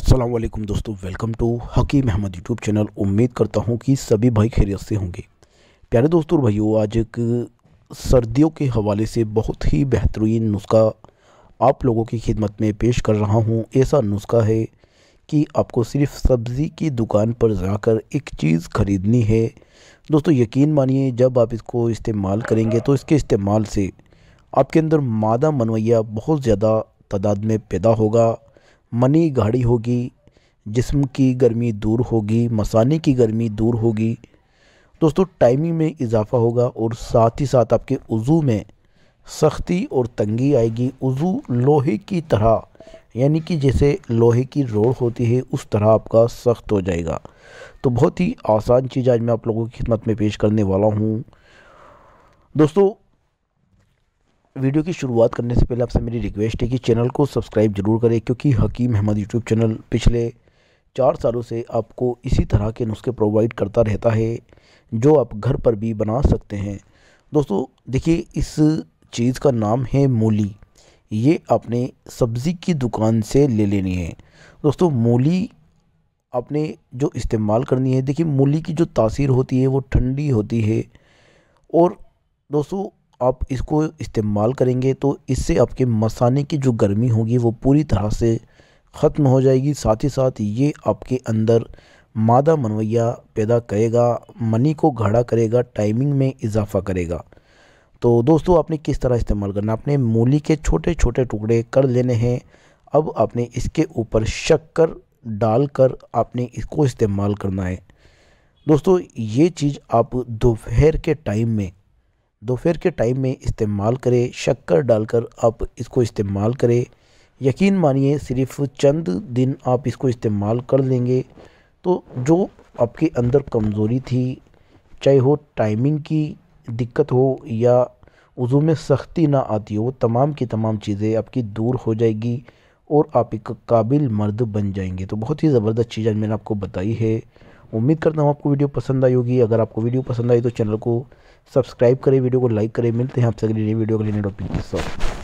असलम दोस्तों welcome to Hakim Ahmad YouTube channel उम्मीद करता हूँ कि सभी भाई खैरियत से होंगे प्यारे दोस्तों और भाइयों आज एक सर्दियों के हवाले से बहुत ही बेहतरीन नुस्खा आप लोगों की खिदमत में पेश कर रहा हूँ ऐसा नुस्खा है कि आपको सिर्फ सब्ज़ी की दुकान पर जाकर एक चीज़ ख़रीदनी है दोस्तों यकीन मानिए जब आप इसको इस्तेमाल करेंगे तो इसके इस्तेमाल से आपके अंदर मादा मनवैया बहुत ज़्यादा तादाद में पैदा होगा मनी गाढ़ी होगी जिस्म की गर्मी दूर होगी मसाने की गर्मी दूर होगी दोस्तों टाइमिंग में इजाफा होगा और साथ ही साथ आपके वज़ू में सख्ती और तंगी आएगी वज़ू लोहे की तरह यानी कि जैसे लोहे की रोड होती है उस तरह आपका सख्त हो जाएगा तो बहुत ही आसान चीज़ आज मैं आप लोगों की खिदमत में पेश करने वाला हूँ दोस्तों वीडियो की शुरुआत करने से पहले आपसे मेरी रिक्वेस्ट है कि चैनल को सब्सक्राइब जरूर करें क्योंकि हकीम अहमद यूट्यूब चैनल पिछले चार सालों से आपको इसी तरह के नुस्खे प्रोवाइड करता रहता है जो आप घर पर भी बना सकते हैं दोस्तों देखिए इस चीज़ का नाम है मूली ये आपने सब्ज़ी की दुकान से ले लेनी है दोस्तों मूली आपने जो इस्तेमाल करनी है देखिए मूली की जो तासीर होती है वो ठंडी होती है और दोस्तों आप इसको इस्तेमाल करेंगे तो इससे आपके मसाने की जो गर्मी होगी वो पूरी तरह से ख़त्म हो जाएगी साथ ही साथ ये आपके अंदर मादा मनवैया पैदा करेगा मनी को घड़ा करेगा टाइमिंग में इजाफा करेगा तो दोस्तों आपने किस तरह इस्तेमाल करना आपने मूली के छोटे छोटे टुकड़े कर लेने हैं अब आपने इसके ऊपर शक्कर डालकर आपने इसको इस्तेमाल करना है दोस्तों ये चीज़ आप दोपहर के टाइम में दोपहर के टाइम में इस्तेमाल करें शक्कर डालकर आप इसको इस्तेमाल करें यकीन मानिए सिर्फ चंद दिन आप इसको इस्तेमाल कर लेंगे तो जो आपके अंदर कमज़ोरी थी चाहे हो टाइमिंग की दिक्कत हो या वज़ू में सख्ती ना आती हो तमाम की तमाम चीज़ें आपकी दूर हो जाएगी और आप एक काबिल मर्द बन जाएंगे तो बहुत ही ज़बरदस्त चीज़ आज मैंने आपको बताई है उम्मीद करता हूँ आपको वीडियो पसंद आई होगी अगर आपको वीडियो पसंद आई तो चैनल को सब्सक्राइब करें वीडियो को लाइक करें मिलते हैं आपसे अगली वीडियो के लिए टॉपिक के साथ